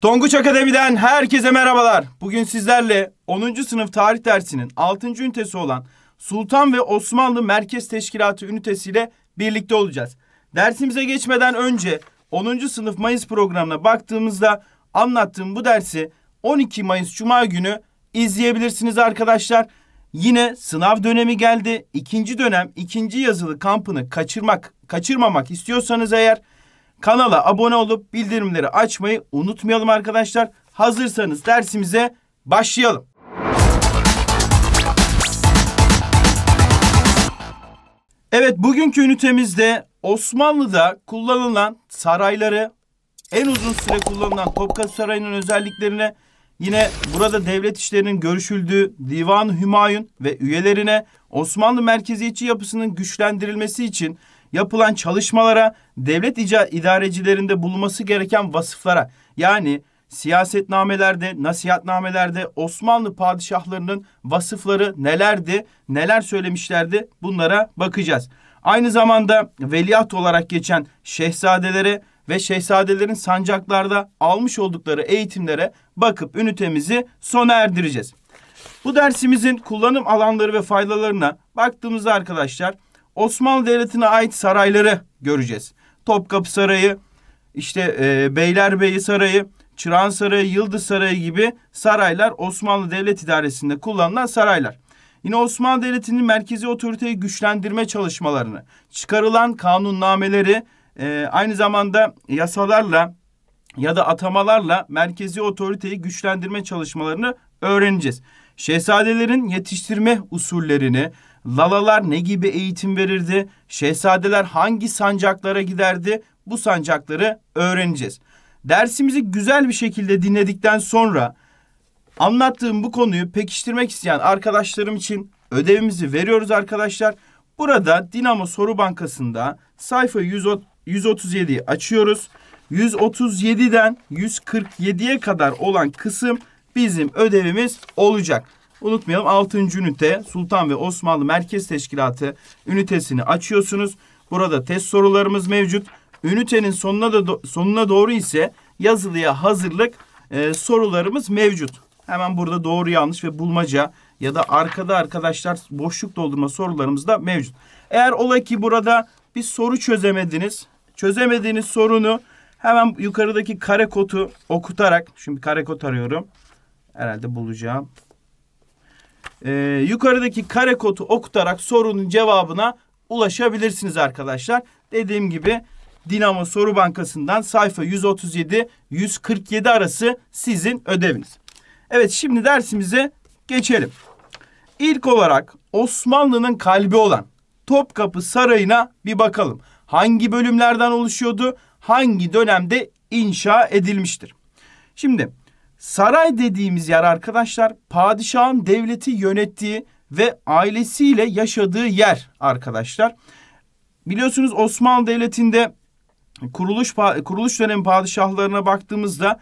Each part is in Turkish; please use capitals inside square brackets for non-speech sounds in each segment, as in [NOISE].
Tonguç Akademi'den herkese merhabalar. Bugün sizlerle 10. sınıf tarih dersinin 6. ünitesi olan Sultan ve Osmanlı Merkez Teşkilatı ünitesiyle birlikte olacağız. Dersimize geçmeden önce 10. sınıf Mayıs programına baktığımızda anlattığım bu dersi 12 Mayıs Cuma günü izleyebilirsiniz arkadaşlar. Yine sınav dönemi geldi. İkinci dönem ikinci yazılı kampını kaçırmak, kaçırmamak istiyorsanız eğer Kanala abone olup bildirimleri açmayı unutmayalım arkadaşlar. Hazırsanız dersimize başlayalım. Evet bugünkü ünitemizde Osmanlı'da kullanılan sarayları, en uzun süre kullanılan Topkapı Sarayı'nın özelliklerine Yine burada devlet işlerinin görüşüldüğü Divan Hümayun ve üyelerine Osmanlı merkeziyetçi yapısının güçlendirilmesi için yapılan çalışmalara, devlet idarecilerinde bulunması gereken vasıflara yani siyasetnamelerde, nasihatnamelerde Osmanlı padişahlarının vasıfları nelerdi, neler söylemişlerdi bunlara bakacağız. Aynı zamanda veliaht olarak geçen şehzadelere ve şehzadelerin sancaklarda almış oldukları eğitimlere bakıp ünitemizi sona erdireceğiz. Bu dersimizin kullanım alanları ve faydalarına baktığımızda arkadaşlar Osmanlı Devleti'ne ait sarayları göreceğiz. Topkapı Sarayı, işte e, Beylerbeyi Sarayı, Çırağan Sarayı, Yıldız Sarayı gibi saraylar Osmanlı Devlet İdaresi'nde kullanılan saraylar. Yine Osmanlı Devleti'nin merkezi otoriteyi güçlendirme çalışmalarını, çıkarılan kanunnameleri e, aynı zamanda yasalarla ya da atamalarla merkezi otoriteyi güçlendirme çalışmalarını öğreneceğiz. Şehzadelerin yetiştirme usullerini, Lalalar ne gibi eğitim verirdi? Şehzadeler hangi sancaklara giderdi? Bu sancakları öğreneceğiz. Dersimizi güzel bir şekilde dinledikten sonra anlattığım bu konuyu pekiştirmek isteyen arkadaşlarım için ödevimizi veriyoruz arkadaşlar. Burada Dinamo Soru Bankası'nda sayfa 137'yi açıyoruz. 137'den 147'ye kadar olan kısım bizim ödevimiz olacak. Unutmayalım 6. ünite Sultan ve Osmanlı Merkez Teşkilatı ünitesini açıyorsunuz. Burada test sorularımız mevcut. Ünitenin sonuna da do sonuna doğru ise yazılıya hazırlık e, sorularımız mevcut. Hemen burada doğru yanlış ve bulmaca ya da arkada arkadaşlar boşluk doldurma sorularımız da mevcut. Eğer ola ki burada bir soru çözemediniz. Çözemediğiniz sorunu hemen yukarıdaki kare kodu okutarak şimdi kare kod arıyorum. Herhalde bulacağım e, yukarıdaki kare kodu okutarak sorunun cevabına ulaşabilirsiniz arkadaşlar. Dediğim gibi Dinamo Soru Bankası'ndan sayfa 137-147 arası sizin ödeviniz. Evet şimdi dersimize geçelim. İlk olarak Osmanlı'nın kalbi olan Topkapı Sarayı'na bir bakalım. Hangi bölümlerden oluşuyordu? Hangi dönemde inşa edilmiştir? Şimdi Saray dediğimiz yer arkadaşlar padişahın devleti yönettiği ve ailesiyle yaşadığı yer arkadaşlar. Biliyorsunuz Osmanlı Devleti'nde kuruluş kuruluş dönemi padişahlarına baktığımızda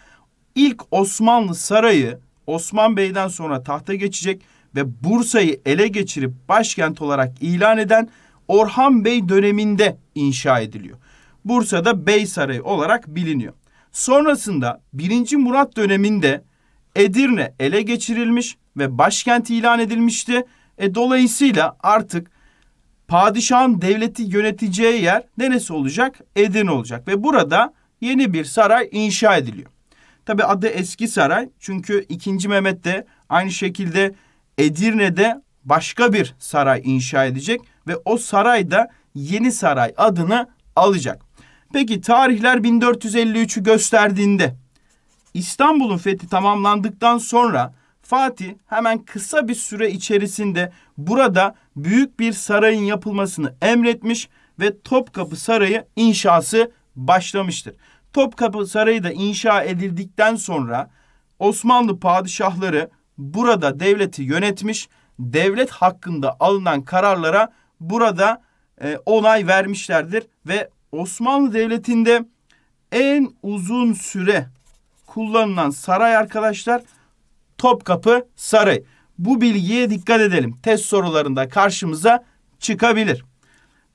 ilk Osmanlı sarayı Osman Bey'den sonra tahta geçecek ve Bursa'yı ele geçirip başkent olarak ilan eden Orhan Bey döneminde inşa ediliyor. Bursa'da Bey Sarayı olarak biliniyor. Sonrasında 1. Murat döneminde Edirne ele geçirilmiş ve başkent ilan edilmişti. E, dolayısıyla artık padişahın devleti yöneteceği yer neresi olacak? Edirne olacak ve burada yeni bir saray inşa ediliyor. Tabi adı Eski Saray çünkü 2. Mehmet de aynı şekilde Edirne'de başka bir saray inşa edecek ve o saray da Yeni Saray adını alacak. Peki tarihler 1453'ü gösterdiğinde İstanbul'un fethi tamamlandıktan sonra Fatih hemen kısa bir süre içerisinde burada büyük bir sarayın yapılmasını emretmiş ve Topkapı Sarayı inşası başlamıştır. Topkapı Sarayı da inşa edildikten sonra Osmanlı padişahları burada devleti yönetmiş, devlet hakkında alınan kararlara burada e, onay vermişlerdir ve Osmanlı Devleti'nde en uzun süre kullanılan saray arkadaşlar Topkapı Sarayı. Bu bilgiye dikkat edelim. Test sorularında karşımıza çıkabilir.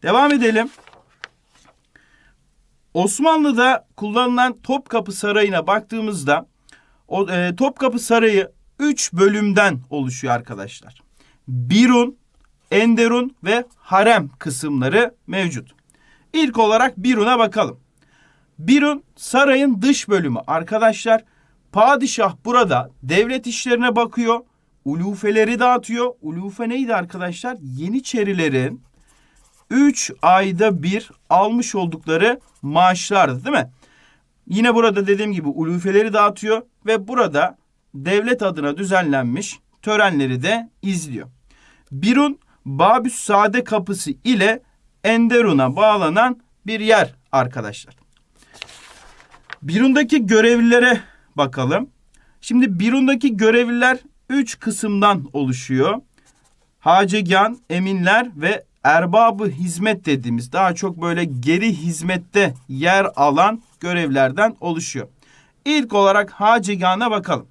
Devam edelim. Osmanlı'da kullanılan Topkapı Sarayı'na baktığımızda o, e, Topkapı Sarayı 3 bölümden oluşuyor arkadaşlar. Birun, Enderun ve Harem kısımları mevcut. İlk olarak Birun'a bakalım. Birun sarayın dış bölümü arkadaşlar. Padişah burada devlet işlerine bakıyor. Ulufeleri dağıtıyor. Ulufe neydi arkadaşlar? Yeniçerilerin 3 ayda bir almış oldukları maaşlardı değil mi? Yine burada dediğim gibi ulufeleri dağıtıyor ve burada devlet adına düzenlenmiş törenleri de izliyor. Birun Babüs Sade kapısı ile Enderun'a bağlanan bir yer arkadaşlar. Birun'daki görevlilere bakalım. Şimdi Birun'daki görevliler üç kısımdan oluşuyor. Hacegan, eminler ve erbabı hizmet dediğimiz daha çok böyle geri hizmette yer alan görevlerden oluşuyor. İlk olarak Hacegan'a bakalım.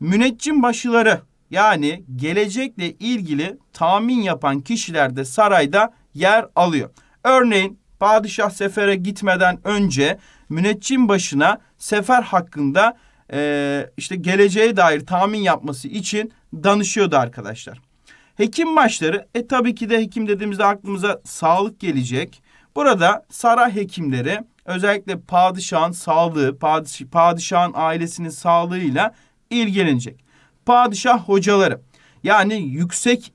Müneccim başıları yani gelecekle ilgili tahmin yapan kişiler de sarayda yer alıyor. Örneğin padişah sefere gitmeden önce müneccim başına sefer hakkında e, işte geleceğe dair tahmin yapması için danışıyordu arkadaşlar. Hekim başları e tabii ki de hekim dediğimizde aklımıza sağlık gelecek. Burada saray hekimleri özellikle padişahın sağlığı, padiş padişahın ailesinin sağlığıyla ilgilenecek. Padişah hocaları yani yüksek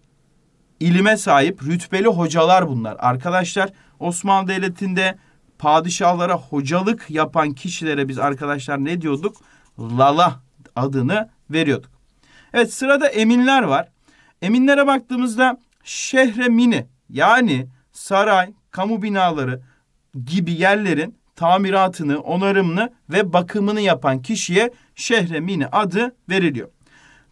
ilime sahip rütbeli hocalar bunlar. Arkadaşlar Osmanlı Devleti'nde padişahlara hocalık yapan kişilere biz arkadaşlar ne diyorduk? Lala adını veriyorduk. Evet sırada eminler var. Eminlere baktığımızda şehremini yani saray, kamu binaları gibi yerlerin tamiratını, onarımını ve bakımını yapan kişiye şehremini adı veriliyor.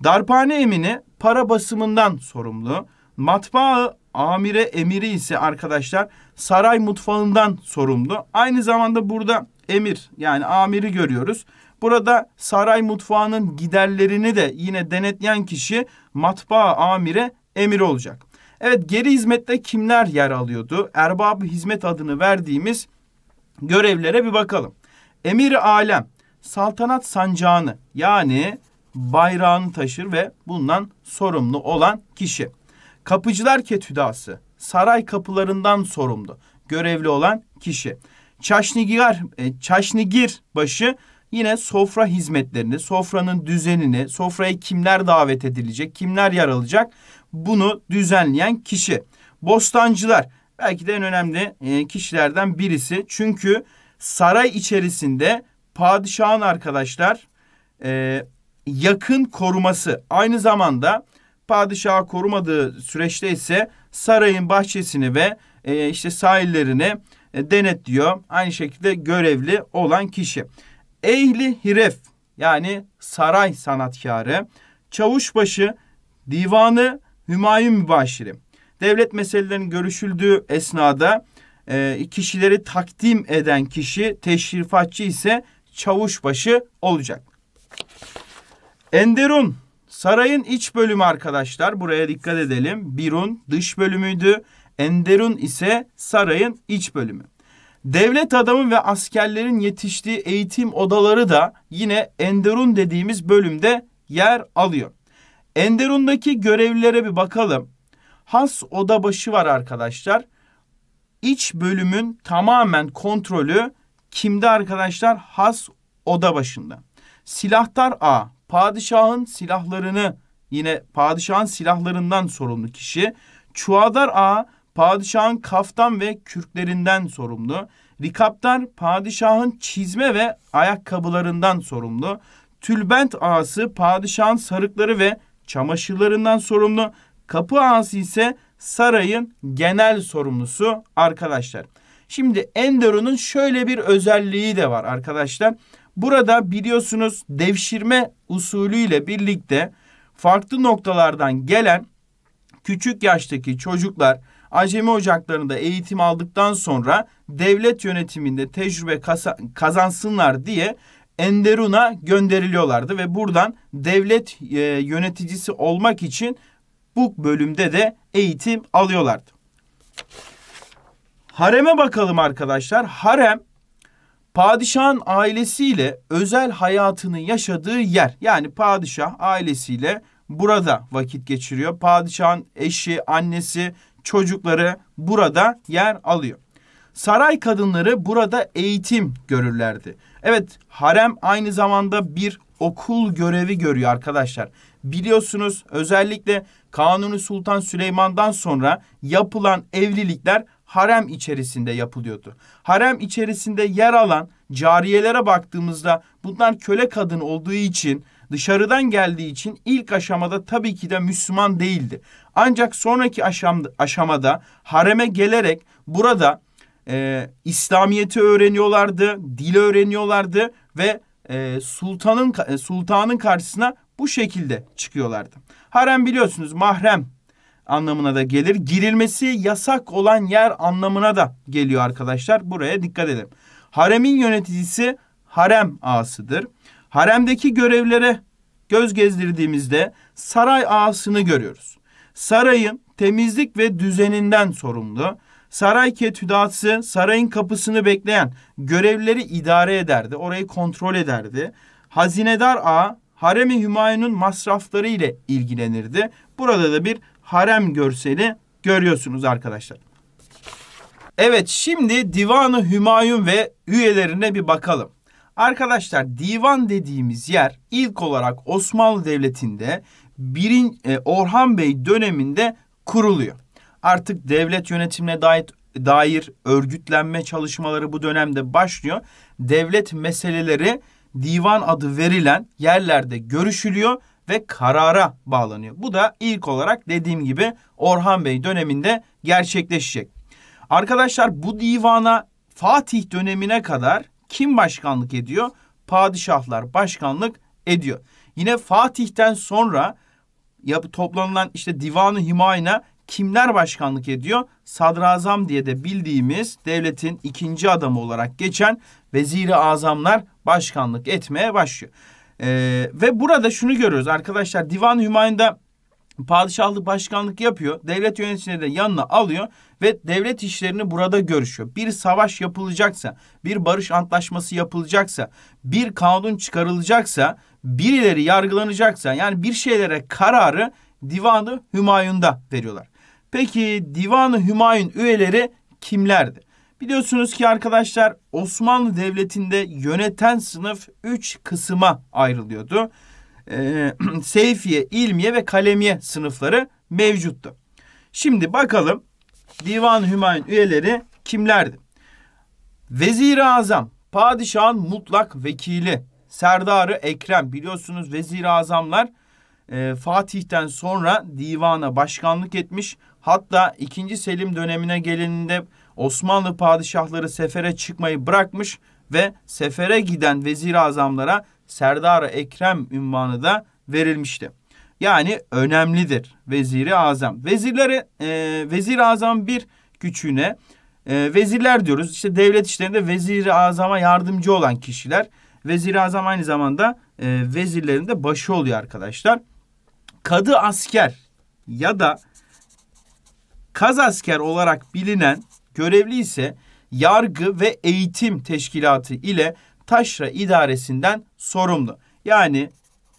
Darphane emini para basımından sorumlu. Matbaa amire emiri ise arkadaşlar saray mutfağından sorumlu. Aynı zamanda burada emir yani amiri görüyoruz. Burada saray mutfağının giderlerini de yine denetleyen kişi matbaa amire emir olacak. Evet geri hizmette kimler yer alıyordu? erbab hizmet adını verdiğimiz görevlere bir bakalım. Emir alem saltanat sancağını yani bayrağını taşır ve bundan sorumlu olan kişi. Kapıcılar ketüdası saray kapılarından sorumlu görevli olan kişi. Çaşnigir e, çaşnigir başı yine sofra hizmetlerini, sofranın düzenini, sofraya kimler davet edilecek, kimler yer alacak bunu düzenleyen kişi. Bostancılar belki de en önemli e, kişilerden birisi. Çünkü saray içerisinde padişahın arkadaşlar e, yakın koruması aynı zamanda Padişahı korumadığı süreçte ise sarayın bahçesini ve e, işte sahillerini e, denetliyor. Aynı şekilde görevli olan kişi. Ehli hiref yani saray sanatkarı, çavuşbaşı, divanı Hümayun Mübaşiri. Devlet meselelerinin görüşüldüğü esnada e, kişileri takdim eden kişi teşrifatçı ise çavuşbaşı olacak. Enderun Sarayın iç bölümü arkadaşlar buraya dikkat edelim. Birun dış bölümüydü. Enderun ise sarayın iç bölümü. Devlet adamı ve askerlerin yetiştiği eğitim odaları da yine Enderun dediğimiz bölümde yer alıyor. Enderun'daki görevlilere bir bakalım. Has oda başı var arkadaşlar. İç bölümün tamamen kontrolü kimde arkadaşlar? Has oda başında. Silahtar A, padişahın silahlarını yine padişahın silahlarından sorumlu kişi. Çuadar ağa padişahın kaftan ve kürklerinden sorumlu. Rikaptar padişahın çizme ve ayakkabılarından sorumlu. Tülbent ağası padişahın sarıkları ve çamaşırlarından sorumlu. Kapı ağası ise sarayın genel sorumlusu arkadaşlar. Şimdi Enderun'un şöyle bir özelliği de var arkadaşlar. Burada biliyorsunuz devşirme usulüyle birlikte farklı noktalardan gelen küçük yaştaki çocuklar acemi ocaklarında eğitim aldıktan sonra devlet yönetiminde tecrübe kazansınlar diye Enderun'a gönderiliyorlardı ve buradan devlet e, yöneticisi olmak için bu bölümde de eğitim alıyorlardı. Hareme bakalım arkadaşlar. Harem Padişahın ailesiyle özel hayatını yaşadığı yer. Yani padişah ailesiyle burada vakit geçiriyor. Padişahın eşi, annesi, çocukları burada yer alıyor. Saray kadınları burada eğitim görürlerdi. Evet, harem aynı zamanda bir okul görevi görüyor arkadaşlar. Biliyorsunuz özellikle Kanuni Sultan Süleyman'dan sonra yapılan evlilikler harem içerisinde yapılıyordu. Harem içerisinde yer alan cariyelere baktığımızda bunlar köle kadın olduğu için dışarıdan geldiği için ilk aşamada tabii ki de Müslüman değildi. Ancak sonraki aşamda, aşamada hareme gelerek burada e, İslamiyeti öğreniyorlardı, dil öğreniyorlardı ve e, sultanın e, sultanın karşısına bu şekilde çıkıyorlardı. Harem biliyorsunuz mahrem anlamına da gelir. Girilmesi yasak olan yer anlamına da geliyor arkadaşlar. Buraya dikkat edin. Haremin yöneticisi harem ağasıdır. Haremdeki görevlere göz gezdirdiğimizde saray ağasını görüyoruz. Sarayın temizlik ve düzeninden sorumlu. Saray ketüdatsı sarayın kapısını bekleyen görevleri idare ederdi. Orayı kontrol ederdi. Hazinedar ağa haremi Hümayun'un masrafları ile ilgilenirdi. Burada da bir harem görseli görüyorsunuz arkadaşlar. Evet şimdi Divanı Hümayun ve üyelerine bir bakalım. Arkadaşlar divan dediğimiz yer ilk olarak Osmanlı Devleti'nde birin, e, Orhan Bey döneminde kuruluyor. Artık devlet yönetimine dair, dair örgütlenme çalışmaları bu dönemde başlıyor. Devlet meseleleri divan adı verilen yerlerde görüşülüyor ve karara bağlanıyor. Bu da ilk olarak dediğim gibi Orhan Bey döneminde gerçekleşecek. Arkadaşlar bu divana Fatih dönemine kadar kim başkanlık ediyor? Padişahlar başkanlık ediyor. Yine Fatih'ten sonra toplanılan işte divanı himayına kimler başkanlık ediyor? Sadrazam diye de bildiğimiz devletin ikinci adamı olarak geçen veziri azamlar başkanlık etmeye başlıyor. E, ve burada şunu görüyoruz arkadaşlar Divan Hümayun'da padişahlık başkanlık yapıyor. Devlet yöneticileri de yanına alıyor ve devlet işlerini burada görüşüyor. Bir savaş yapılacaksa, bir barış antlaşması yapılacaksa, bir kanun çıkarılacaksa, birileri yargılanacaksa yani bir şeylere kararı Divanı Hümayun'da veriyorlar. Peki Divanı Hümayun üyeleri kimlerdi? Biliyorsunuz ki arkadaşlar Osmanlı Devleti'nde yöneten sınıf üç kısma ayrılıyordu. Ee, [CLEARS THROAT] Seyfiye, İlmiye ve Kalemiye sınıfları mevcuttu. Şimdi bakalım Divan Hümayun üyeleri kimlerdi? Vezir-i Azam, padişahın mutlak vekili, Serdarı Ekrem biliyorsunuz Vezir-i Azamlar e, Fatih'ten sonra divana başkanlık etmiş. Hatta 2. Selim dönemine gelininde Osmanlı padişahları sefere çıkmayı bırakmış ve sefere giden vezir azamlara Serdar-ı Ekrem ünvanı da verilmişti. Yani önemlidir veziri azam. Vezirlere e, vezir azam bir küçüğüne e, vezirler diyoruz. İşte devlet işlerinde veziri azama yardımcı olan kişiler. vezir Azam aynı zamanda e, vezirlerin de başı oluyor arkadaşlar. Kadı asker ya da kaz asker olarak bilinen Görevli ise yargı ve eğitim teşkilatı ile taşra idaresinden sorumlu. Yani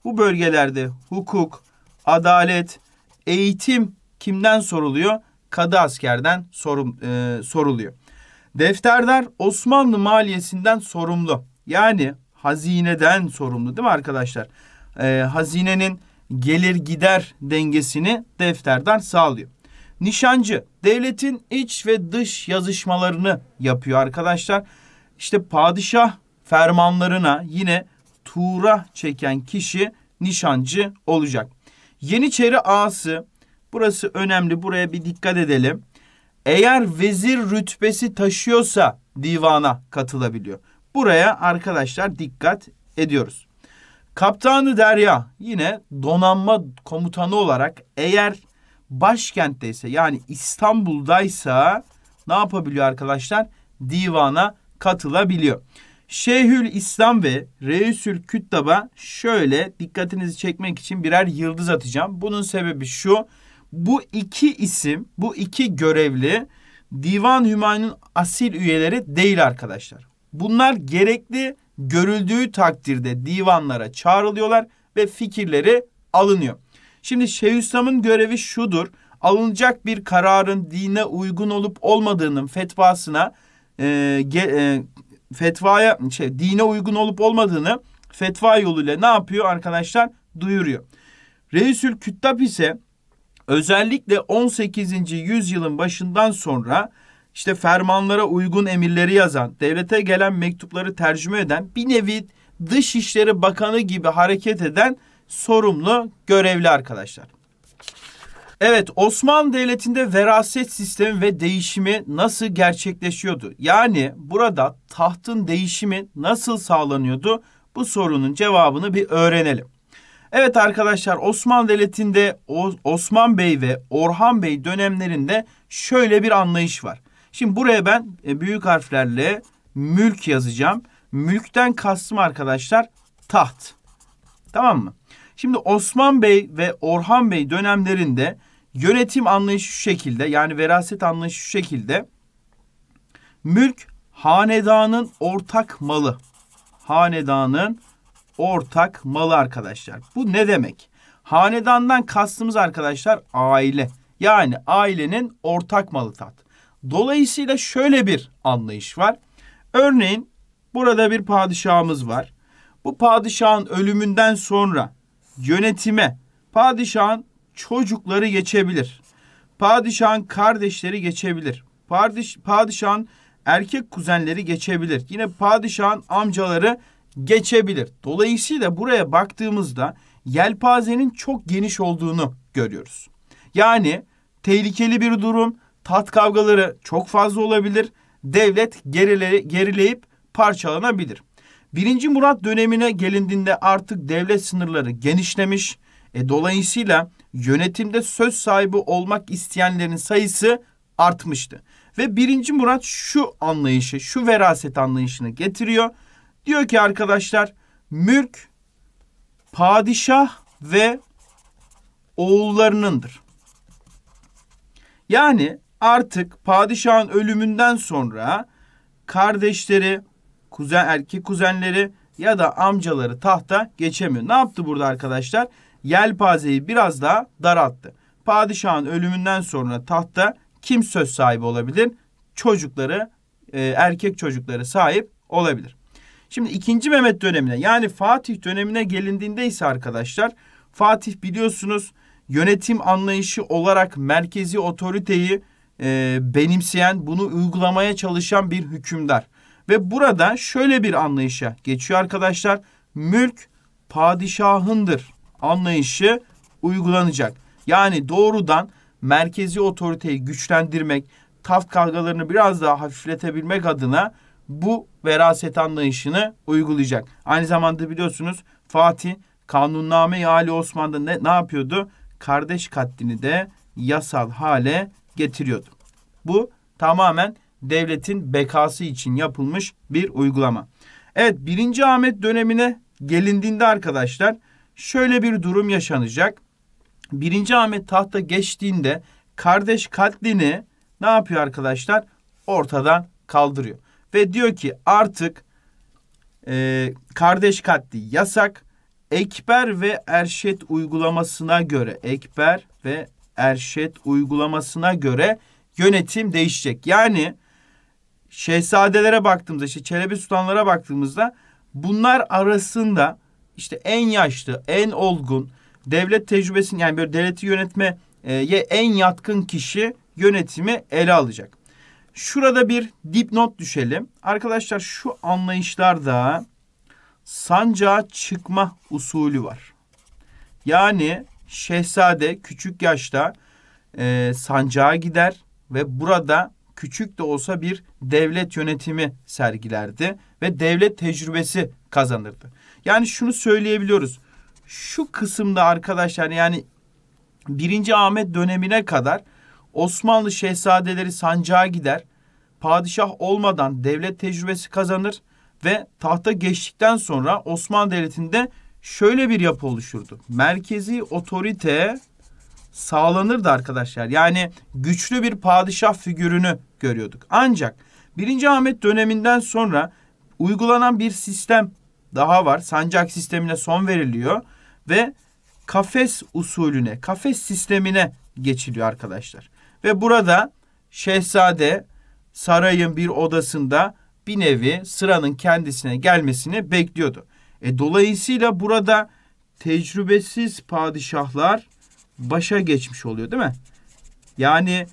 bu bölgelerde hukuk, adalet, eğitim kimden soruluyor? Kadı askerden sorum, e, soruluyor. Defterdar Osmanlı maliyesinden sorumlu. Yani hazineden sorumlu değil mi arkadaşlar? E, hazinenin gelir gider dengesini defterdar sağlıyor nişancı devletin iç ve dış yazışmalarını yapıyor arkadaşlar. İşte padişah fermanlarına yine tuğra çeken kişi nişancı olacak. Yeniçeri ağası burası önemli buraya bir dikkat edelim. Eğer vezir rütbesi taşıyorsa divana katılabiliyor. Buraya arkadaşlar dikkat ediyoruz. Kaptanı Derya yine donanma komutanı olarak eğer başkentteyse yani İstanbul'daysa ne yapabiliyor arkadaşlar? Divana katılabiliyor. Şeyhül İslam ve Reisül Küttab'a şöyle dikkatinizi çekmek için birer yıldız atacağım. Bunun sebebi şu. Bu iki isim, bu iki görevli Divan Hümayun'un asil üyeleri değil arkadaşlar. Bunlar gerekli görüldüğü takdirde divanlara çağrılıyorlar ve fikirleri alınıyor. Şimdi Şeyhülislam'ın görevi şudur. Alınacak bir kararın dine uygun olup olmadığının fetvasına e, ge, e, fetvaya şey dine uygun olup olmadığını fetva yoluyla ne yapıyor arkadaşlar? Duyuruyor. Reisül Küttab ise özellikle 18. yüzyılın başından sonra işte fermanlara uygun emirleri yazan, devlete gelen mektupları tercüme eden, bir nevi Dışişleri Bakanı gibi hareket eden sorumlu görevli arkadaşlar. Evet Osmanlı Devleti'nde veraset sistemi ve değişimi nasıl gerçekleşiyordu? Yani burada tahtın değişimi nasıl sağlanıyordu? Bu sorunun cevabını bir öğrenelim. Evet arkadaşlar Osmanlı Devleti'nde Osman Bey ve Orhan Bey dönemlerinde şöyle bir anlayış var. Şimdi buraya ben e, büyük harflerle mülk yazacağım. Mülkten kastım arkadaşlar taht. Tamam mı? Şimdi Osman Bey ve Orhan Bey dönemlerinde yönetim anlayışı şu şekilde yani veraset anlayışı şu şekilde. Mülk hanedanın ortak malı. Hanedanın ortak malı arkadaşlar. Bu ne demek? Hanedandan kastımız arkadaşlar aile. Yani ailenin ortak malı tat. Dolayısıyla şöyle bir anlayış var. Örneğin burada bir padişahımız var. Bu padişahın ölümünden sonra yönetime padişahın çocukları geçebilir. Padişahın kardeşleri geçebilir. Padiş, padişahın erkek kuzenleri geçebilir. Yine padişahın amcaları geçebilir. Dolayısıyla buraya baktığımızda yelpazenin çok geniş olduğunu görüyoruz. Yani tehlikeli bir durum, tat kavgaları çok fazla olabilir. Devlet gerile, gerileyip parçalanabilir birinci Murat dönemine gelindiğinde artık devlet sınırları genişlemiş. E, dolayısıyla yönetimde söz sahibi olmak isteyenlerin sayısı artmıştı. Ve birinci Murat şu anlayışı, şu veraset anlayışını getiriyor. Diyor ki arkadaşlar mülk padişah ve oğullarınındır. Yani artık padişahın ölümünden sonra kardeşleri, kuzen erkek kuzenleri ya da amcaları tahta geçemiyor. Ne yaptı burada arkadaşlar? Yelpazeyi biraz daha daralttı. Padişahın ölümünden sonra tahta kim söz sahibi olabilir? Çocukları, e, erkek çocukları sahip olabilir. Şimdi 2. Mehmet dönemine yani Fatih dönemine gelindiğinde ise arkadaşlar Fatih biliyorsunuz yönetim anlayışı olarak merkezi otoriteyi e, benimseyen, bunu uygulamaya çalışan bir hükümdar. Ve burada şöyle bir anlayışa geçiyor arkadaşlar. Mülk padişahındır anlayışı uygulanacak. Yani doğrudan merkezi otoriteyi güçlendirmek, taft kavgalarını biraz daha hafifletebilmek adına bu veraset anlayışını uygulayacak. Aynı zamanda biliyorsunuz Fatih kanunname Ali Osman'da ne, ne yapıyordu? Kardeş katlini de yasal hale getiriyordu. Bu tamamen devletin bekası için yapılmış bir uygulama. Evet 1. Ahmet dönemine gelindiğinde arkadaşlar şöyle bir durum yaşanacak. 1. Ahmet tahta geçtiğinde kardeş katlini ne yapıyor arkadaşlar? Ortadan kaldırıyor. Ve diyor ki artık e, kardeş katli yasak. Ekber ve Erşet uygulamasına göre Ekber ve Erşet uygulamasına göre yönetim değişecek. Yani şehzadelere baktığımızda işte Çelebi Sultanlara baktığımızda bunlar arasında işte en yaşlı, en olgun, devlet tecrübesini yani böyle devleti yönetmeye en yatkın kişi yönetimi ele alacak. Şurada bir dipnot düşelim. Arkadaşlar şu anlayışlarda sancağa çıkma usulü var. Yani şehzade küçük yaşta e, sancağa gider ve burada küçük de olsa bir devlet yönetimi sergilerdi ve devlet tecrübesi kazanırdı. Yani şunu söyleyebiliyoruz. Şu kısımda arkadaşlar yani 1. Ahmet dönemine kadar Osmanlı şehzadeleri sancağa gider. Padişah olmadan devlet tecrübesi kazanır ve tahta geçtikten sonra Osmanlı Devleti'nde şöyle bir yapı oluşurdu. Merkezi otorite sağlanırdı arkadaşlar. Yani güçlü bir padişah figürünü görüyorduk. Ancak 1. Ahmet döneminden sonra uygulanan bir sistem daha var. Sancak sistemine son veriliyor ve kafes usulüne, kafes sistemine geçiliyor arkadaşlar. Ve burada şehzade sarayın bir odasında bir nevi sıranın kendisine gelmesini bekliyordu. E, dolayısıyla burada tecrübesiz padişahlar başa geçmiş oluyor değil mi? Yani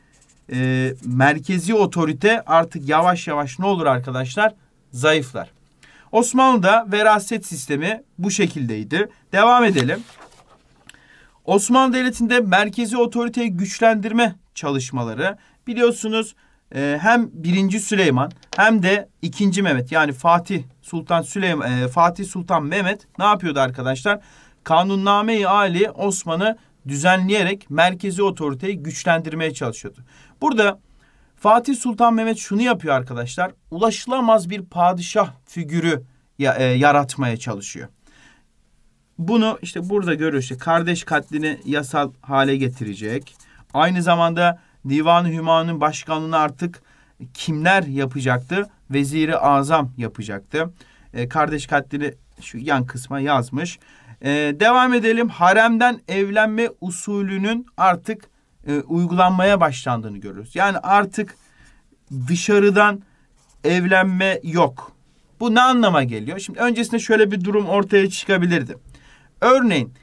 e, merkezi otorite artık yavaş yavaş ne olur arkadaşlar? Zayıflar. Osmanlı'da veraset sistemi bu şekildeydi. Devam edelim. Osmanlı Devleti'nde merkezi otoriteyi güçlendirme çalışmaları biliyorsunuz e, hem 1. Süleyman hem de 2. Mehmet yani Fatih Sultan Süleyman e, Fatih Sultan Mehmet ne yapıyordu arkadaşlar? Kanunname-i Ali Osman'ı düzenleyerek merkezi otoriteyi güçlendirmeye çalışıyordu. Burada Fatih Sultan Mehmet şunu yapıyor arkadaşlar. Ulaşılamaz bir padişah figürü e, yaratmaya çalışıyor. Bunu işte burada görüyoruz. İşte kardeş katlini yasal hale getirecek. Aynı zamanda Divan-ı Hüman'ın başkanlığını artık kimler yapacaktı? Veziri Azam yapacaktı. E, kardeş katlini şu yan kısma yazmış. Ee, devam edelim. Haremden evlenme usulünün artık e, uygulanmaya başlandığını görüyoruz. Yani artık dışarıdan evlenme yok. Bu ne anlama geliyor? Şimdi öncesinde şöyle bir durum ortaya çıkabilirdi. Örneğin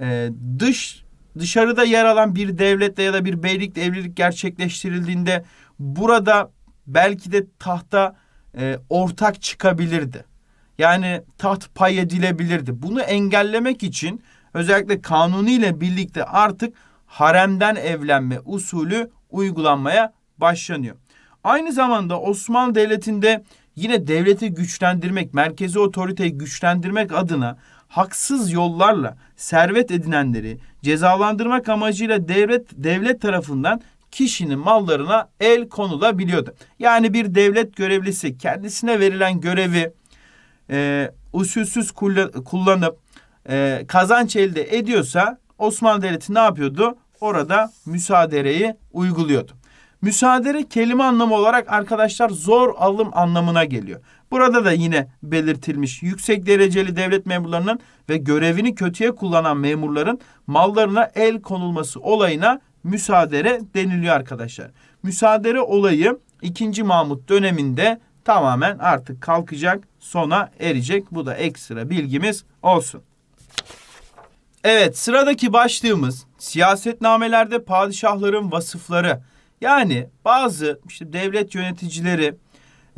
e, dış dışarıda yer alan bir devletle ya da bir beylikle evlilik gerçekleştirildiğinde burada belki de tahta e, ortak çıkabilirdi. Yani taht pay edilebilirdi. Bunu engellemek için özellikle kanunu ile birlikte artık haremden evlenme usulü uygulanmaya başlanıyor. Aynı zamanda Osmanlı Devleti'nde yine devleti güçlendirmek, merkezi otoriteyi güçlendirmek adına haksız yollarla servet edinenleri cezalandırmak amacıyla devlet devlet tarafından kişinin mallarına el konulabiliyordu. Yani bir devlet görevlisi kendisine verilen görevi e, usulsüz kullanıp e, kazanç elde ediyorsa Osmanlı Devleti ne yapıyordu? Orada müsadereyi uyguluyordu. Müsaadere kelime anlamı olarak arkadaşlar zor alım anlamına geliyor. Burada da yine belirtilmiş yüksek dereceli devlet memurlarının ve görevini kötüye kullanan memurların mallarına el konulması olayına müsaadere deniliyor arkadaşlar. Müsaadere olayı 2. Mahmut döneminde tamamen artık kalkacak, sona erecek. Bu da ekstra bilgimiz olsun. Evet sıradaki başlığımız siyasetnamelerde padişahların vasıfları. Yani bazı işte devlet yöneticileri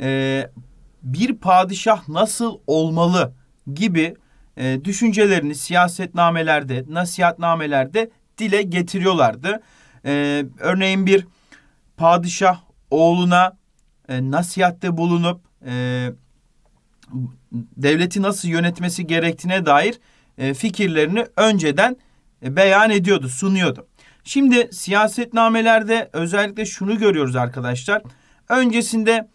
e, bir padişah nasıl olmalı gibi e, düşüncelerini siyasetnamelerde, nasihatnamelerde dile getiriyorlardı. E, örneğin bir padişah oğluna e, nasihatte bulunup e, devleti nasıl yönetmesi gerektiğine dair e, fikirlerini önceden e, beyan ediyordu, sunuyordu. Şimdi siyasetnamelerde özellikle şunu görüyoruz arkadaşlar. Öncesinde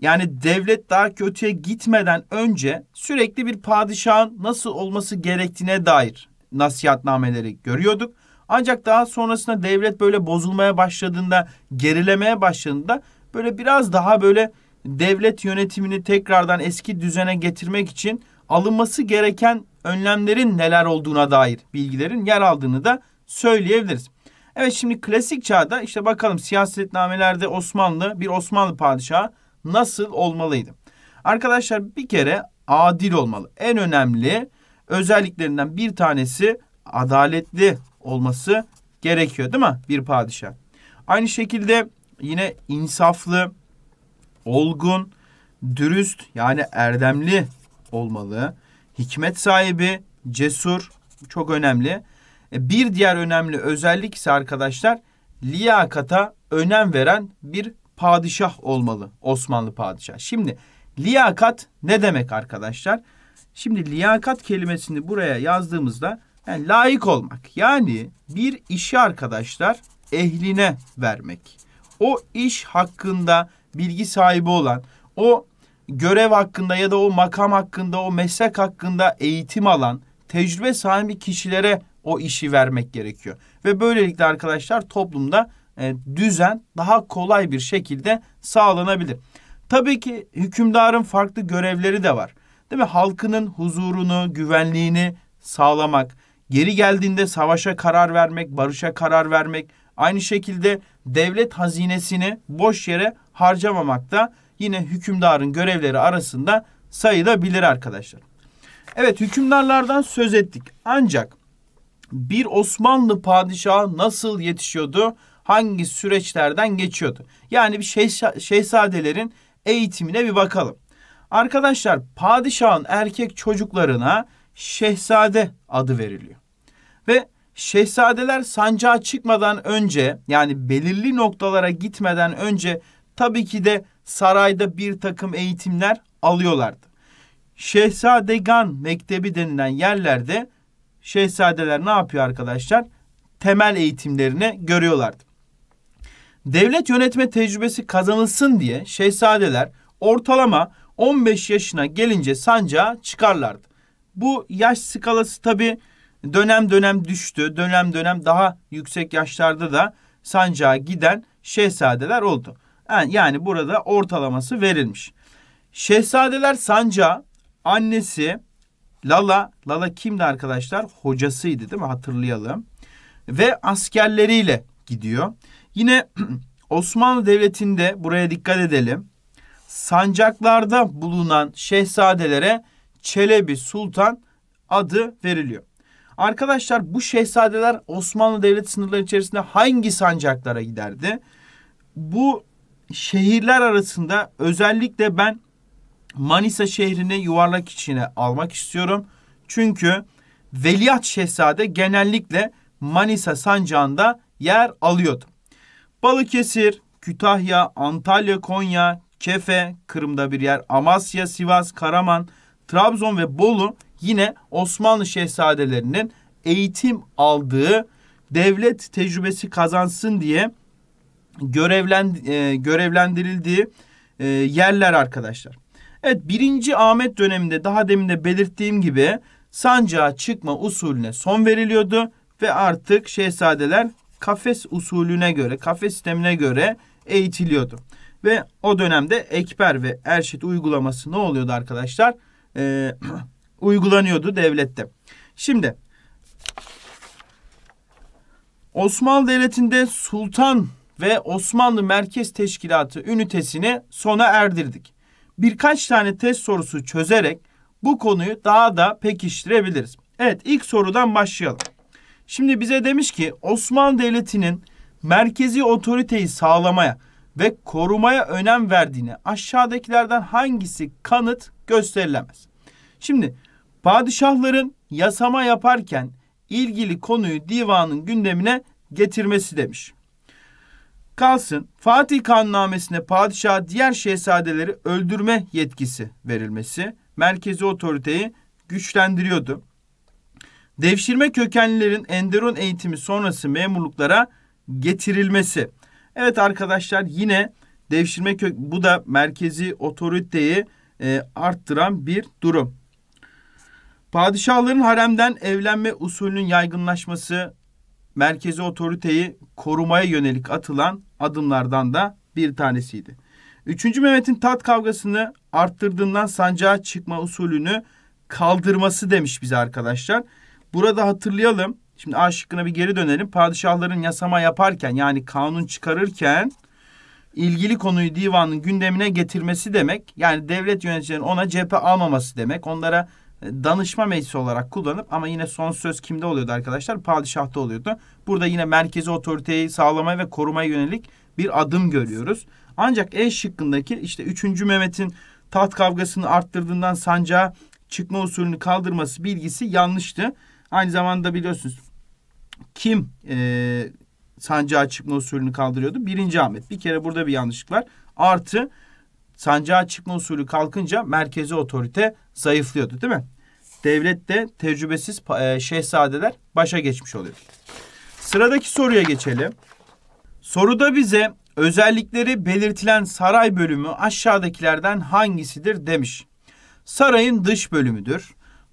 yani devlet daha kötüye gitmeden önce sürekli bir padişahın nasıl olması gerektiğine dair nasihatnameleri görüyorduk. Ancak daha sonrasında devlet böyle bozulmaya başladığında, gerilemeye başladığında böyle biraz daha böyle devlet yönetimini tekrardan eski düzene getirmek için alınması gereken önlemlerin neler olduğuna dair bilgilerin yer aldığını da söyleyebiliriz. Evet şimdi klasik çağda işte bakalım siyasetnamelerde Osmanlı bir Osmanlı padişahı nasıl olmalıydı? Arkadaşlar bir kere adil olmalı. En önemli özelliklerinden bir tanesi adaletli olması gerekiyor değil mi bir padişah? Aynı şekilde yine insaflı, olgun, dürüst yani erdemli olmalı. Hikmet sahibi, cesur çok önemli. E, bir diğer önemli özellik ise arkadaşlar liyakata önem veren bir padişah olmalı Osmanlı padişah. Şimdi liyakat ne demek arkadaşlar? Şimdi liyakat kelimesini buraya yazdığımızda yani layık olmak. Yani bir işi arkadaşlar ehline vermek o iş hakkında bilgi sahibi olan, o görev hakkında ya da o makam hakkında, o meslek hakkında eğitim alan, tecrübe sahibi kişilere o işi vermek gerekiyor. Ve böylelikle arkadaşlar toplumda e, düzen daha kolay bir şekilde sağlanabilir. Tabii ki hükümdarın farklı görevleri de var. Değil mi? Halkının huzurunu, güvenliğini sağlamak, geri geldiğinde savaşa karar vermek, barışa karar vermek, Aynı şekilde devlet hazinesini boş yere harcamamak da yine hükümdarın görevleri arasında sayılabilir arkadaşlar. Evet hükümdarlardan söz ettik. Ancak bir Osmanlı padişahı nasıl yetişiyordu? Hangi süreçlerden geçiyordu? Yani bir şehzadelerin eğitimine bir bakalım. Arkadaşlar padişahın erkek çocuklarına şehzade adı veriliyor. Ve Şehzadeler sancağa çıkmadan önce yani belirli noktalara gitmeden önce tabii ki de sarayda bir takım eğitimler alıyorlardı. Şehzadegan Mektebi denilen yerlerde şehzadeler ne yapıyor arkadaşlar? Temel eğitimlerini görüyorlardı. Devlet yönetme tecrübesi kazanılsın diye şehzadeler ortalama 15 yaşına gelince sancağa çıkarlardı. Bu yaş skalası tabii dönem dönem düştü, dönem dönem daha yüksek yaşlarda da sancağa giden şehzadeler oldu. Yani, burada ortalaması verilmiş. Şehzadeler sancağa annesi Lala, Lala kimdi arkadaşlar? Hocasıydı değil mi? Hatırlayalım. Ve askerleriyle gidiyor. Yine [CLEARS THROAT] Osmanlı Devleti'nde buraya dikkat edelim. Sancaklarda bulunan şehzadelere Çelebi Sultan adı veriliyor. Arkadaşlar bu şehzadeler Osmanlı Devleti sınırları içerisinde hangi sancaklara giderdi? Bu şehirler arasında özellikle ben Manisa şehrini yuvarlak içine almak istiyorum. Çünkü Veliaht Şehzade genellikle Manisa sancağında yer alıyordu. Balıkesir, Kütahya, Antalya, Konya, Kefe, Kırım'da bir yer, Amasya, Sivas, Karaman, Trabzon ve Bolu yine Osmanlı şehzadelerinin eğitim aldığı devlet tecrübesi kazansın diye görevlend e, görevlendirildiği e, yerler arkadaşlar. Evet 1. Ahmet döneminde daha demin de belirttiğim gibi sancağa çıkma usulüne son veriliyordu ve artık şehzadeler kafes usulüne göre, kafes sistemine göre eğitiliyordu. Ve o dönemde ekber ve erşit uygulaması ne oluyordu arkadaşlar? Ee, [CLEARS THROAT] uygulanıyordu devlette. Şimdi Osmanlı Devleti'nde Sultan ve Osmanlı Merkez Teşkilatı ünitesini sona erdirdik. Birkaç tane test sorusu çözerek bu konuyu daha da pekiştirebiliriz. Evet ilk sorudan başlayalım. Şimdi bize demiş ki Osmanlı Devleti'nin merkezi otoriteyi sağlamaya ve korumaya önem verdiğini aşağıdakilerden hangisi kanıt gösterilemez? Şimdi Padişahların yasama yaparken ilgili konuyu divanın gündemine getirmesi demiş. Kalsın Fatih Kanunnamesi'ne padişaha diğer şehzadeleri öldürme yetkisi verilmesi merkezi otoriteyi güçlendiriyordu. Devşirme kökenlilerin Enderun eğitimi sonrası memurluklara getirilmesi. Evet arkadaşlar yine devşirme kök bu da merkezi otoriteyi e, arttıran bir durum. Padişahların haremden evlenme usulünün yaygınlaşması merkezi otoriteyi korumaya yönelik atılan adımlardan da bir tanesiydi. 3. Mehmet'in tat kavgasını arttırdığından sancağa çıkma usulünü kaldırması demiş bize arkadaşlar. Burada hatırlayalım. Şimdi A şıkkına bir geri dönelim. Padişahların yasama yaparken yani kanun çıkarırken ilgili konuyu divanın gündemine getirmesi demek. Yani devlet yöneticilerinin ona cephe almaması demek. Onlara danışma meclisi olarak kullanıp ama yine son söz kimde oluyordu arkadaşlar? Padişahta oluyordu. Burada yine merkezi otoriteyi sağlamaya ve korumaya yönelik bir adım görüyoruz. Ancak en şıkkındaki işte 3. Mehmet'in taht kavgasını arttırdığından sancağa çıkma usulünü kaldırması bilgisi yanlıştı. Aynı zamanda biliyorsunuz kim e, sancağa çıkma usulünü kaldırıyordu? Birinci Ahmet. Bir kere burada bir yanlışlık var. Artı sancağa çıkma usulü kalkınca merkezi otorite zayıflıyordu değil mi? devlette tecrübesiz e, şehzadeler başa geçmiş oluyor. Sıradaki soruya geçelim. Soruda bize özellikleri belirtilen saray bölümü aşağıdakilerden hangisidir demiş. Sarayın dış bölümüdür.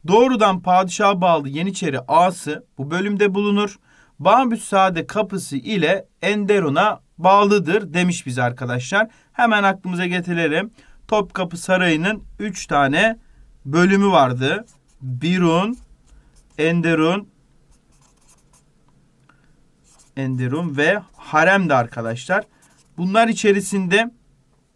Doğrudan padişaha bağlı Yeniçeri ağası bu bölümde bulunur. Babüsade kapısı ile Enderun'a bağlıdır demiş biz arkadaşlar. Hemen aklımıza getirelim. Topkapı Sarayı'nın 3 tane bölümü vardı. Birun, Enderun, Enderun ve Harem'di arkadaşlar. Bunlar içerisinde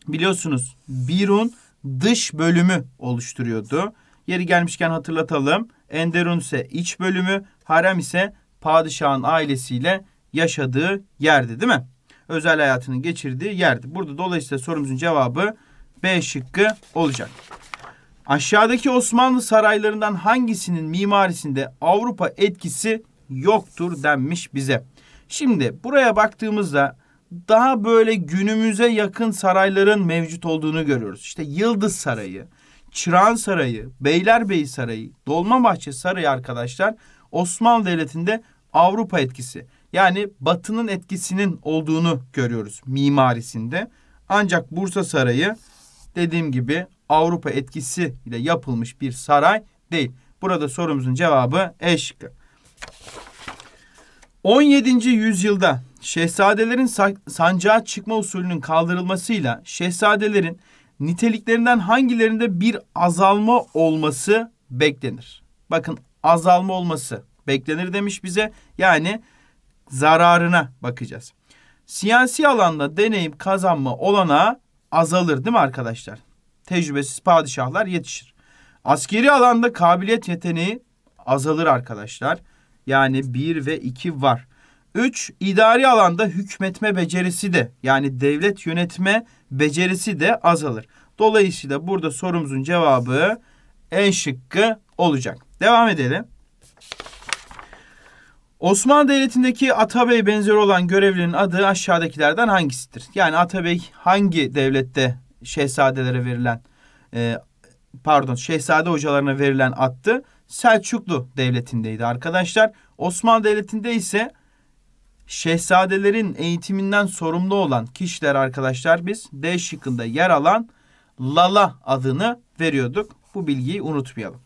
biliyorsunuz Birun dış bölümü oluşturuyordu. Yeri gelmişken hatırlatalım. Enderun ise iç bölümü, Harem ise padişahın ailesiyle yaşadığı yerdi değil mi? Özel hayatını geçirdiği yerdi. Burada dolayısıyla sorumuzun cevabı B şıkkı olacak. Aşağıdaki Osmanlı saraylarından hangisinin mimarisinde Avrupa etkisi yoktur denmiş bize. Şimdi buraya baktığımızda daha böyle günümüze yakın sarayların mevcut olduğunu görüyoruz. İşte Yıldız Sarayı, Çırağan Sarayı, Beylerbeyi Sarayı, Dolmabahçe Sarayı arkadaşlar Osmanlı Devleti'nde Avrupa etkisi yani Batı'nın etkisinin olduğunu görüyoruz mimarisinde. Ancak Bursa Sarayı dediğim gibi Avrupa etkisi ile yapılmış bir saray değil. Burada sorumuzun cevabı E şıkkı. 17. yüzyılda şehzadelerin sancağa çıkma usulünün kaldırılmasıyla şehzadelerin niteliklerinden hangilerinde bir azalma olması beklenir? Bakın azalma olması beklenir demiş bize. Yani zararına bakacağız. Siyasi alanda deneyim kazanma olana azalır değil mi arkadaşlar? tecrübesiz padişahlar yetişir. Askeri alanda kabiliyet yeteneği azalır arkadaşlar. Yani 1 ve 2 var. 3. idari alanda hükmetme becerisi de yani devlet yönetme becerisi de azalır. Dolayısıyla burada sorumuzun cevabı en şıkkı olacak. Devam edelim. Osmanlı Devleti'ndeki Atabey benzeri olan görevlinin adı aşağıdakilerden hangisidir? Yani Atabey hangi devlette şehzadelere verilen e, pardon şehzade hocalarına verilen attı Selçuklu devletindeydi arkadaşlar. Osmanlı devletinde ise şehzadelerin eğitiminden sorumlu olan kişiler arkadaşlar biz D şıkkında yer alan Lala adını veriyorduk. Bu bilgiyi unutmayalım.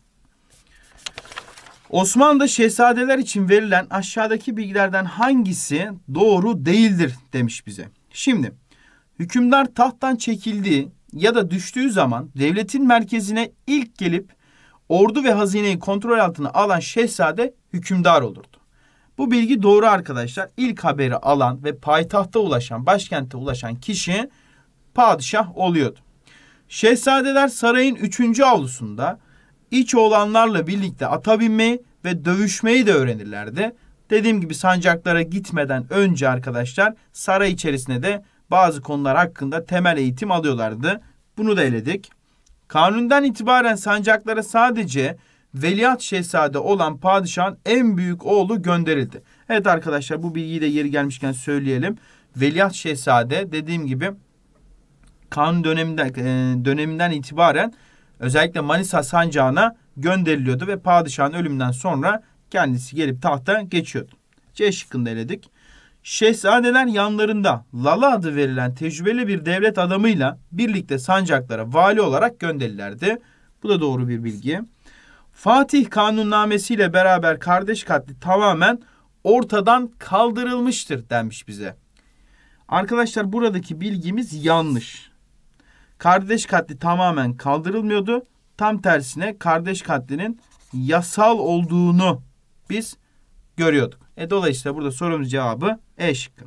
Osmanlı'da şehzadeler için verilen aşağıdaki bilgilerden hangisi doğru değildir demiş bize. Şimdi Hükümdar tahttan çekildiği ya da düştüğü zaman devletin merkezine ilk gelip ordu ve hazineyi kontrol altına alan şehzade hükümdar olurdu. Bu bilgi doğru arkadaşlar. İlk haberi alan ve payitahta ulaşan, başkente ulaşan kişi padişah oluyordu. Şehzadeler sarayın üçüncü avlusunda iç oğlanlarla birlikte ata binmeyi ve dövüşmeyi de öğrenirlerdi. Dediğim gibi sancaklara gitmeden önce arkadaşlar saray içerisinde de bazı konular hakkında temel eğitim alıyorlardı. Bunu da eledik. Kanundan itibaren sancaklara sadece veliaht şehzade olan padişahın en büyük oğlu gönderildi. Evet arkadaşlar bu bilgiyi de yeri gelmişken söyleyelim. Veliaht şehzade dediğim gibi kanun döneminden, e, döneminden itibaren özellikle Manisa sancağına gönderiliyordu ve padişahın ölümünden sonra kendisi gelip tahta geçiyordu. C şıkkında eledik. Şehzadeler yanlarında Lala adı verilen tecrübeli bir devlet adamıyla birlikte sancaklara vali olarak gönderilirdi. Bu da doğru bir bilgi. Fatih Kanunnamesi ile beraber kardeş katli tamamen ortadan kaldırılmıştır denmiş bize. Arkadaşlar buradaki bilgimiz yanlış. Kardeş katli tamamen kaldırılmıyordu. Tam tersine kardeş katlinin yasal olduğunu biz görüyorduk. E dolayısıyla burada sorumuz cevabı E şıkkı.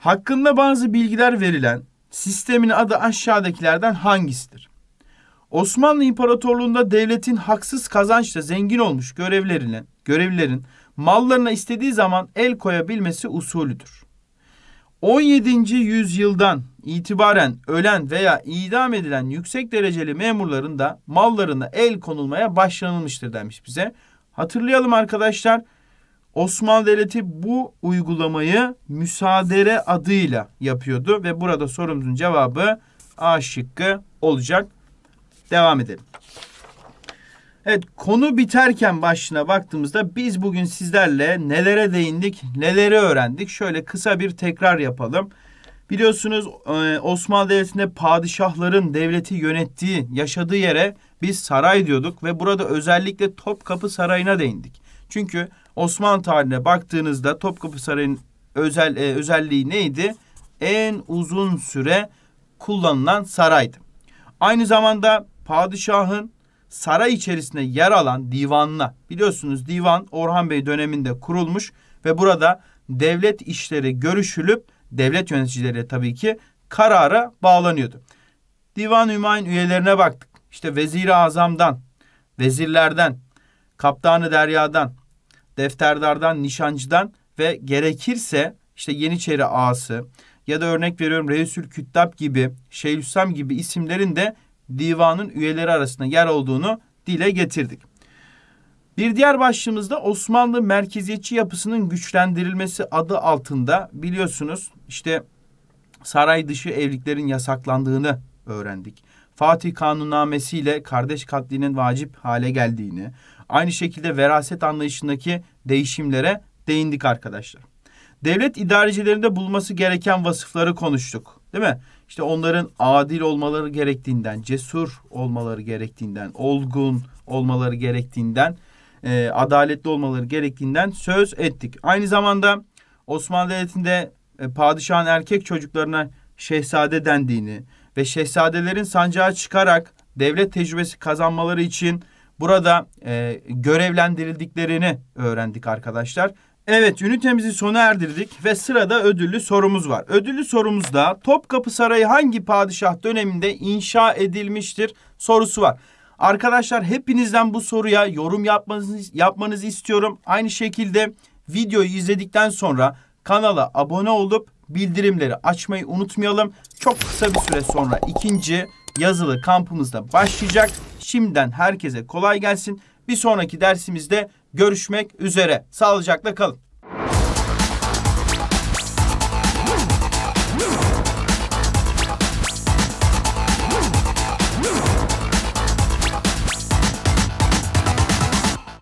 Hakkında bazı bilgiler verilen sistemin adı aşağıdakilerden hangisidir? Osmanlı İmparatorluğu'nda devletin haksız kazançla zengin olmuş görevlerine, görevlilerin mallarına istediği zaman el koyabilmesi usulüdür. 17. yüzyıldan itibaren ölen veya idam edilen yüksek dereceli memurların da mallarına el konulmaya başlanılmıştır demiş bize. Hatırlayalım arkadaşlar. Osmanlı Devleti bu uygulamayı müsaadere adıyla yapıyordu ve burada sorumuzun cevabı A şıkkı olacak. Devam edelim. Evet konu biterken başlığına baktığımızda biz bugün sizlerle nelere değindik, neleri öğrendik şöyle kısa bir tekrar yapalım. Biliyorsunuz e, Osmanlı Devleti'nde padişahların devleti yönettiği, yaşadığı yere biz saray diyorduk ve burada özellikle Topkapı Sarayı'na değindik. Çünkü Osmanlı tarihine baktığınızda Topkapı Sarayı'nın özel e, özelliği neydi? En uzun süre kullanılan saraydı. Aynı zamanda padişahın saray içerisinde yer alan divanına biliyorsunuz divan Orhan Bey döneminde kurulmuş ve burada devlet işleri görüşülüp devlet yöneticileri tabii ki karara bağlanıyordu. Divan Hümayun üyelerine baktık. İşte Vezir-i Azam'dan, vezirlerden, kaptanı deryadan, defterdardan, nişancıdan ve gerekirse işte Yeniçeri ağası ya da örnek veriyorum Reisül Küttab gibi, Şeyhülislam gibi isimlerin de divanın üyeleri arasında yer olduğunu dile getirdik. Bir diğer başlığımızda Osmanlı merkeziyetçi yapısının güçlendirilmesi adı altında biliyorsunuz işte saray dışı evliliklerin yasaklandığını öğrendik. Fatih Kanunnamesi ile kardeş katlinin vacip hale geldiğini, aynı şekilde veraset anlayışındaki değişimlere değindik arkadaşlar. Devlet idarecilerinde bulması gereken vasıfları konuştuk. Değil mi? İşte onların adil olmaları gerektiğinden, cesur olmaları gerektiğinden, olgun olmaları gerektiğinden, e, adaletli olmaları gerektiğinden söz ettik. Aynı zamanda Osmanlı Devleti'nde e, padişahın erkek çocuklarına şehzade dendiğini ve şehzadelerin sancağa çıkarak devlet tecrübesi kazanmaları için burada e, görevlendirildiklerini öğrendik arkadaşlar. Evet ünitemizi sona erdirdik ve sırada ödüllü sorumuz var. Ödüllü sorumuzda Topkapı Sarayı hangi padişah döneminde inşa edilmiştir sorusu var. Arkadaşlar hepinizden bu soruya yorum yapmanızı, yapmanızı istiyorum. Aynı şekilde videoyu izledikten sonra Kanala abone olup bildirimleri açmayı unutmayalım. Çok kısa bir süre sonra ikinci yazılı kampımızda başlayacak. Şimdiden herkese kolay gelsin. Bir sonraki dersimizde görüşmek üzere. Sağlıcakla kalın.